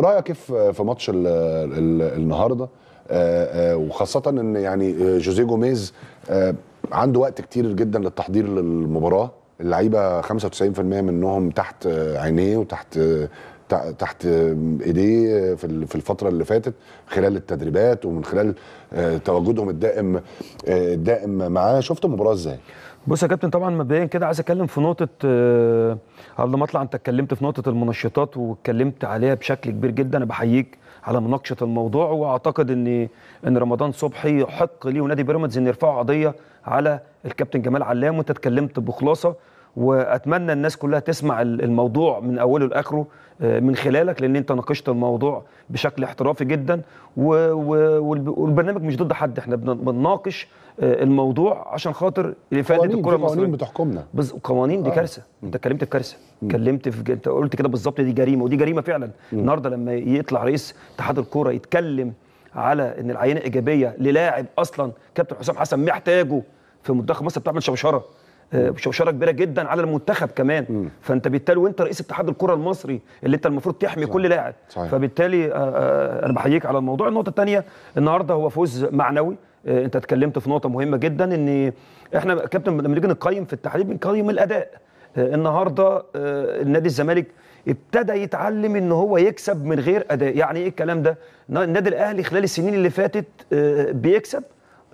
رايك كيف في ماتش النهارده آه، آه، وخاصه ان يعني آه، جوزيه جوميز عنده وقت كتير جدا للتحضير للمباراه اللعيبه 95% منهم تحت عينيه وتحت تحت ايديه في الفتره اللي فاتت خلال التدريبات ومن خلال تواجدهم الدائم الدائم معاه شفت المباراه ازاي بص يا كابتن طبعا مبدئيا كده عايز اتكلم في نقطه قبل آه، ما اطلع انت اتكلمت في نقطه المنشطات واتكلمت عليها بشكل كبير جدا انا بحييك على مناقشه الموضوع واعتقد ان ان رمضان صبحي يحق ليه ونادي بيراميدز ان يرفعوا قضيه على الكابتن جمال علام وانت اتكلمت بخلاصه واتمنى الناس كلها تسمع الموضوع من اوله لاخره آه، من خلالك لان انت ناقشت الموضوع بشكل احترافي جدا والبرنامج مش ضد حد احنا بنناقش آه، الموضوع عشان خاطر افاده الكره المصريه قوانين بتحكمنا بز... قوانين دي آه. كارثه انت اتكلمت في كارثه اتكلمت في انت قلت كده بالظبط دي جريمه ودي جريمه فعلا النهارده لما يطلع رئيس اتحاد الكوره يتكلم على ان العينه ايجابيه للاعب اصلا كابتن حسام حسن محتاجه في منتخب مصر بتعمل شبشره آه، بشوشره كبيره جدا على المنتخب كمان م. فانت بالتالي وانت رئيس اتحاد الكره المصري اللي انت المفروض تحمي صحيح. كل لاعب صحيح. فبالتالي آه، آه، انا بحييك على الموضوع النقطه الثانيه النهارده هو فوز معنوي انت اتكلمت في نقطه مهمه جدا ان احنا كابتن لما نيجي نقيم في التحليل بنقيم الاداء النهارده النادي الزمالك ابتدى يتعلم ان هو يكسب من غير اداء يعني ايه الكلام ده النادي الاهلي خلال السنين اللي فاتت بيكسب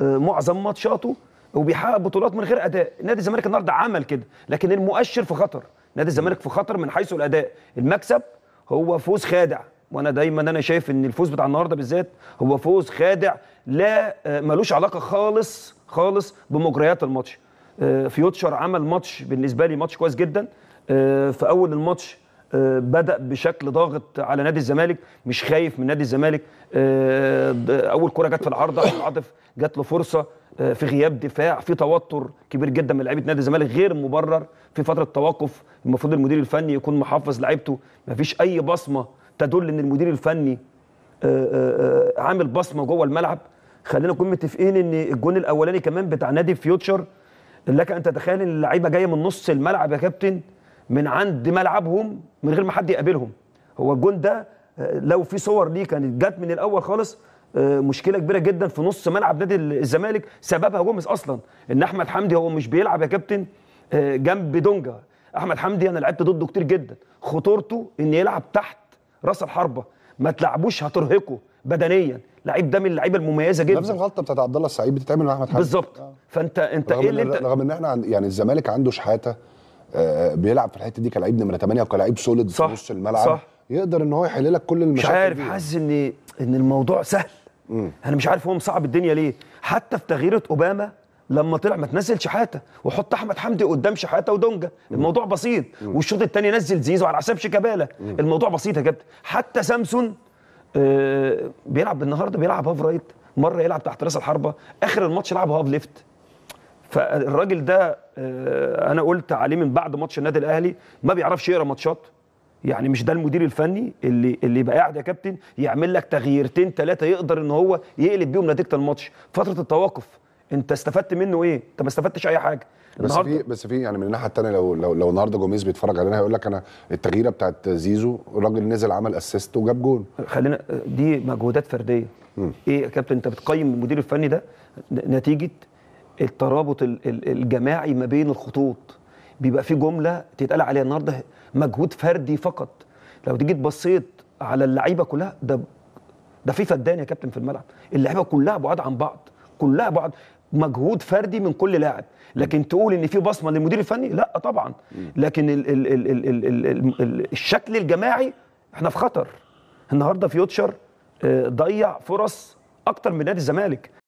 معظم ماتشاته وبيحقق بطولات من غير اداء نادي الزمالك النهارده عمل كده لكن المؤشر في خطر نادي الزمالك في خطر من حيث الاداء المكسب هو فوز خادع وانا دايما انا شايف ان الفوز بتاع النهارده بالذات هو فوز خادع لا آه، ملوش علاقه خالص خالص بمجريات الماتش آه، فيوتشر عمل ماتش بالنسبه لي ماتش كويس جدا آه، في اول الماتش آه، بدا بشكل ضاغط على نادي الزمالك مش خايف من نادي الزمالك آه، اول كره جت في العارضه عاطف جات له فرصه آه، في غياب دفاع في توتر كبير جدا من لعيبه نادي الزمالك غير مبرر في فتره توقف المفروض المدير الفني يكون محفظ لعيبته مفيش اي بصمه تدل ان المدير الفني عامل بصمه جوه الملعب خلينا نكون متفقين ان الجون الاولاني كمان بتاع نادي فيوتشر لك ان تتخيل ان اللعيبه جايه من نص الملعب يا كابتن من عند ملعبهم من غير ما حد يقابلهم هو الجون ده آه، لو في صور ليه كانت جت من الاول خالص آه، مشكله كبيره جدا في نص ملعب نادي الزمالك سببها جوميز اصلا ان احمد حمدي هو مش بيلعب يا كابتن آه، جنب دونجا احمد حمدي انا لعبت ضده كتير جدا خطورته ان يلعب تحت راس الحربه ما تلعبوش هترهقه بدنيا لعيب ده من اللعيبه المميزه جدا نفس الغلطه بتاعت عبد الله السعيد بتتعمل مع احمد حمدي بالظبط آه. فانت انت رغم ايه اللي انت رغم ان احنا يعني الزمالك عنده شحاته آه، بيلعب في الحته دي كلاعب نمره 8 وكلاعب سوليد في نص الملعب صح يقدر ان هو يحل لك كل المشاكل مش عارف حاسس ان ان الموضوع سهل مم. انا مش عارف هو مصعب الدنيا ليه حتى في تغييره اوباما لما طلع ما تنزل شحاته وحط احمد حمدي قدام شحاته ودونجا الموضوع بسيط والشوط الثاني نزل زيزو على حساب شيكابالا الموضوع بسيط يا كابتن حتى سامسون آه، بيلعب النهارده بيلعب هاف رايت مره يلعب تحت راس الحربه اخر الماتش لعب هاف ليفت فالراجل ده آه، انا قلت عليه من بعد ماتش النادي الاهلي ما بيعرفش يقرا ماتشات يعني مش ده المدير الفني اللي اللي يبقى قاعد يا كابتن يعمل لك تغييرتين ثلاثه يقدر ان هو يقلب بيهم نتيجه الماتش فتره التوقف انت استفدت منه ايه انت ما استفدتش اي حاجه بس في بس في يعني من الناحيه الثانيه لو لو لو النهارده جوميز بيتفرج علينا هيقول لك انا التغييره بتاعت زيزو الراجل نزل عمل اسيست وجاب جول خلينا دي مجهودات فرديه مم. ايه يا كابتن انت بتقيم المدير الفني ده نتيجه الترابط الجماعي ما بين الخطوط بيبقى في جمله تتقال عليها النهارده مجهود فردي فقط لو تيجي تبصيت على اللعيبه كلها ده ده في فدان يا كابتن في الملعب اللعيبه كلها بعاد عن بعض كلها بعاد مجهود فردي من كل لاعب لكن تقول ان في بصمه للمدير الفني لا طبعا لكن الـ الـ الـ الـ الـ الـ الـ الشكل الجماعي احنا في خطر النهارده فيوتشر آه، ضيع فرص اكتر من نادي الزمالك